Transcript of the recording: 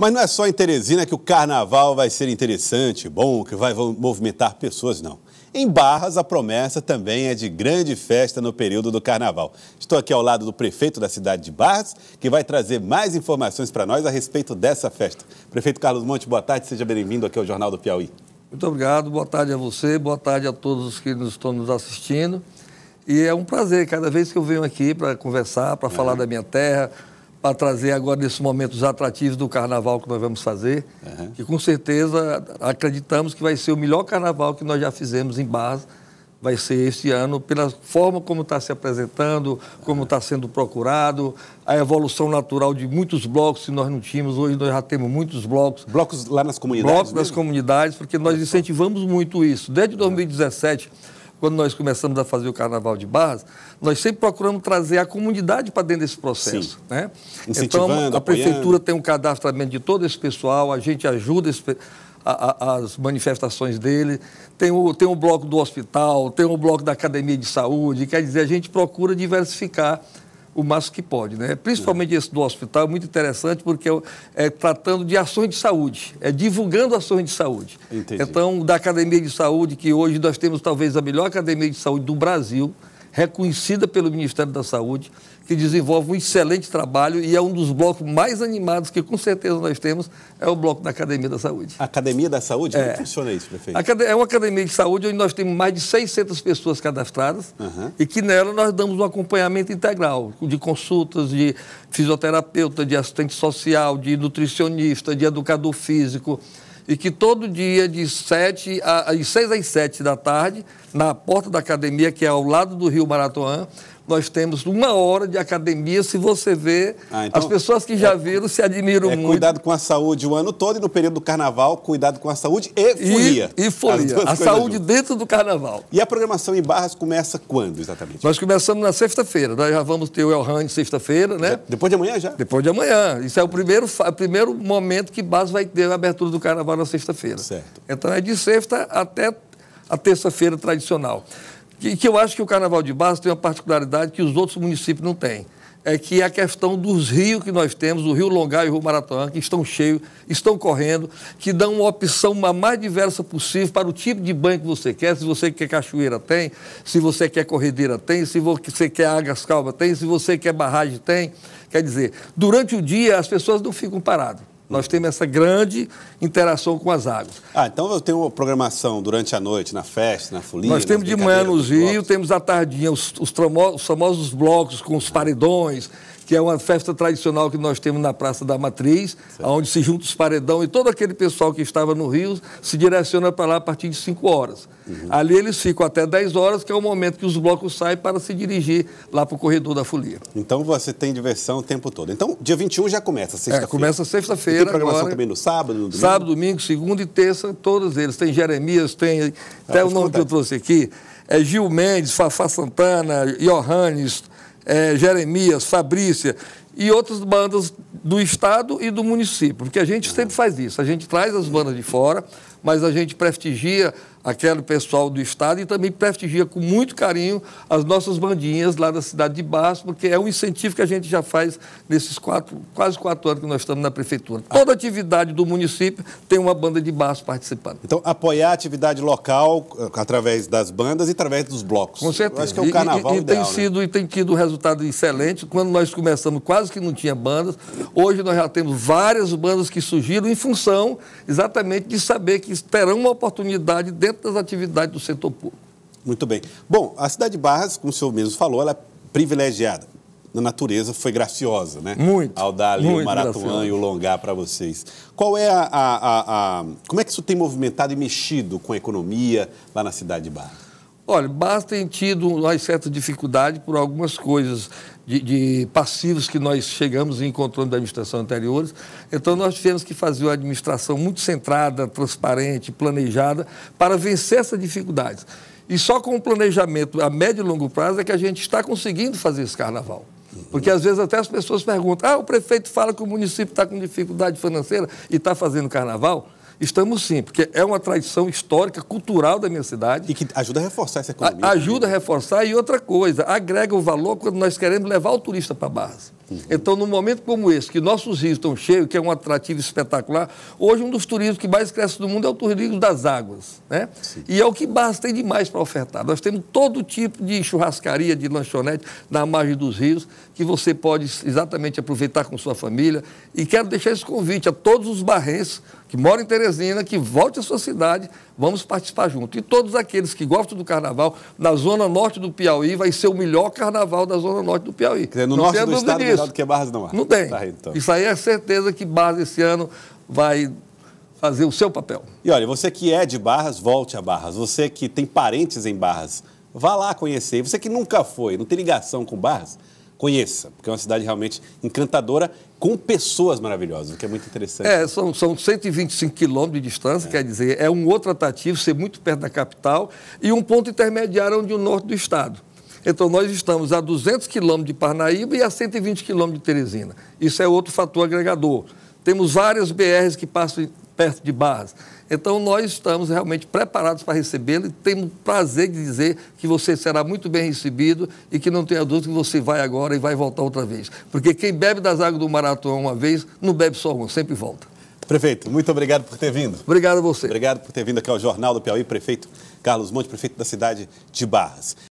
Mas não é só em Teresina que o carnaval vai ser interessante, bom, que vai movimentar pessoas, não. Em Barras, a promessa também é de grande festa no período do carnaval. Estou aqui ao lado do prefeito da cidade de Barras, que vai trazer mais informações para nós a respeito dessa festa. Prefeito Carlos Monte, boa tarde, seja bem-vindo aqui ao Jornal do Piauí. Muito obrigado, boa tarde a você, boa tarde a todos os que nos estão nos assistindo. E é um prazer, cada vez que eu venho aqui para conversar, para é. falar da minha terra, para trazer agora nesses momentos atrativos do carnaval que nós vamos fazer, uhum. que com certeza acreditamos que vai ser o melhor carnaval que nós já fizemos em base vai ser este ano, pela forma como está se apresentando, como está uhum. sendo procurado, a evolução natural de muitos blocos que nós não tínhamos, hoje nós já temos muitos blocos. Blocos lá nas comunidades? Blocos mesmo? nas né? comunidades, porque nós incentivamos muito isso. Desde 2017 quando nós começamos a fazer o Carnaval de Barras, nós sempre procuramos trazer a comunidade para dentro desse processo. Né? Então, a, a prefeitura tem um cadastramento de todo esse pessoal, a gente ajuda esse, a, a, as manifestações dele, tem o, tem o bloco do hospital, tem o bloco da academia de saúde, quer dizer, a gente procura diversificar o máximo que pode. Né? Principalmente esse do hospital é muito interessante porque é, é tratando de ações de saúde, é divulgando ações de saúde. Entendi. Então, da Academia de Saúde, que hoje nós temos talvez a melhor Academia de Saúde do Brasil, reconhecida pelo Ministério da Saúde, que desenvolve um excelente trabalho e é um dos blocos mais animados que com certeza nós temos, é o bloco da Academia da Saúde. Academia da Saúde? É. Como é funciona isso, prefeito? É uma academia de saúde onde nós temos mais de 600 pessoas cadastradas uhum. e que nela nós damos um acompanhamento integral de consultas, de fisioterapeuta, de assistente social, de nutricionista, de educador físico, e que todo dia, de, 7 a, 6 às 7 da tarde, na porta da academia, que é ao lado do Rio Maratoã, nós temos uma hora de academia. Se você vê, ah, então, as pessoas que já é viram se admiram é, muito. Cuidado com a saúde o ano todo e no período do carnaval, cuidado com a saúde e folia. E, e folia. A saúde juntas. dentro do carnaval. E a programação em Barras começa quando exatamente? Nós começamos na sexta-feira. Nós já vamos ter o Elhan sexta-feira, né? Já, depois de amanhã já? Depois de amanhã. Isso é o primeiro, o primeiro momento que Barras vai ter a abertura do carnaval na sexta-feira. Certo. Então é de sexta até a terça-feira tradicional que, que eu acho que o Carnaval de Barros tem uma particularidade que os outros municípios não têm é que a questão dos rios que nós temos, o Rio Longá e o Rio Maratonã, que estão cheios, estão correndo, que dão uma opção a mais diversa possível para o tipo de banho que você quer. Se você quer cachoeira, tem. Se você quer corredeira, tem. Se você quer águas calmas, tem. Se você quer barragem, tem. Quer dizer, durante o dia as pessoas não ficam paradas. Nós temos essa grande interação com as águas. Ah, então eu tenho programação durante a noite, na festa, na folia. Nós temos de manhã nos rios, temos à tardinha os, os, os famosos blocos com os paredões, que é uma festa tradicional que nós temos na Praça da Matriz, onde se junta os paredão e todo aquele pessoal que estava no Rio se direciona para lá a partir de 5 horas. Uhum. Ali eles ficam até 10 horas, que é o momento que os blocos saem para se dirigir lá para o corredor da folia. Então você tem diversão o tempo todo. Então, dia 21 já começa, é, sexta-feira. É, começa sexta-feira. Tem programação agora, também no sábado, no domingo? Sábado, domingo, segunda e terça, todos eles. Tem Jeremias, tem. Ah, até o nome contar. que eu trouxe aqui. É Gil Mendes, Fafá Santana, Johannes, é, Jeremias, Fabrícia e outras bandas do Estado e do município, porque a gente sempre faz isso, a gente traz as bandas de fora, mas a gente prestigia aquele pessoal do Estado e também prestigia com muito carinho as nossas bandinhas lá da cidade de Barros, porque é um incentivo que a gente já faz nesses quatro, quase quatro anos que nós estamos na prefeitura. Ah. Toda atividade do município tem uma banda de Barros participando. Então, apoiar a atividade local eh, através das bandas e através dos blocos. Com certeza. Eu acho que é o carnaval e, e, e ideal, tem né? sido né? E tem tido um resultado excelente. Quando nós começamos, quase que não tinha bandas. Hoje nós já temos várias bandas que surgiram em função exatamente de saber que terão uma oportunidade dentro dentro das atividades do setor público. Muito bem. Bom, a cidade de Barras, como o senhor mesmo falou, ela é privilegiada. Na natureza foi graciosa, né? Muito. Ao dar ali o Maratuã e o Longar para vocês. Qual é a, a, a, a, Como é que isso tem movimentado e mexido com a economia lá na cidade de Barras? Olha, basta ter tido uma certa dificuldade por algumas coisas de, de, passivos que nós chegamos e encontramos da administração anteriores. Então, nós tivemos que fazer uma administração muito centrada, transparente, planejada, para vencer essas dificuldades. E só com o planejamento a médio e longo prazo é que a gente está conseguindo fazer esse carnaval. Porque às vezes até as pessoas perguntam: ah, o prefeito fala que o município está com dificuldade financeira e está fazendo carnaval. Estamos sim, porque é uma tradição histórica, cultural da minha cidade. E que ajuda a reforçar essa economia. A, ajuda a né? reforçar e outra coisa, agrega o valor quando nós queremos levar o turista para a base. Uhum. Então, num momento como esse, que nossos rios estão cheios, que é um atrativo espetacular, hoje um dos turismos que mais cresce no mundo é o turismo das águas. Né? E é o que basta tem demais para ofertar. Nós temos todo tipo de churrascaria, de lanchonete na margem dos rios, que você pode exatamente aproveitar com sua família. E quero deixar esse convite a todos os barrenses que moram em Teresina, Teresina, que volte à sua cidade, vamos participar junto. E todos aqueles que gostam do carnaval, na zona norte do Piauí, vai ser o melhor carnaval da zona norte do Piauí. Quer dizer, no não norte do estado, disso. melhor do que Barras não há. Não tem. Tá, então. Isso aí é certeza que Barras esse ano vai fazer o seu papel. E olha, você que é de Barras, volte a Barras. Você que tem parentes em Barras, vá lá conhecer. Você que nunca foi, não tem ligação com Barras, conheça, porque é uma cidade realmente encantadora, com pessoas maravilhosas, o que é muito interessante. É, são, são 125 quilômetros de distância, é. quer dizer, é um outro atrativo ser muito perto da capital e um ponto intermediário onde o norte do estado. Então, nós estamos a 200 quilômetros de Parnaíba e a 120 quilômetros de Teresina. Isso é outro fator agregador. Temos várias BRs que passam perto de Barras. Então, nós estamos realmente preparados para recebê-lo e temos o prazer de dizer que você será muito bem recebido e que não tenha dúvida que você vai agora e vai voltar outra vez. Porque quem bebe das águas do Maratão uma vez, não bebe só uma, sempre volta. Prefeito, muito obrigado por ter vindo. Obrigado a você. Obrigado por ter vindo aqui ao Jornal do Piauí, prefeito Carlos Monte, prefeito da cidade de Barras.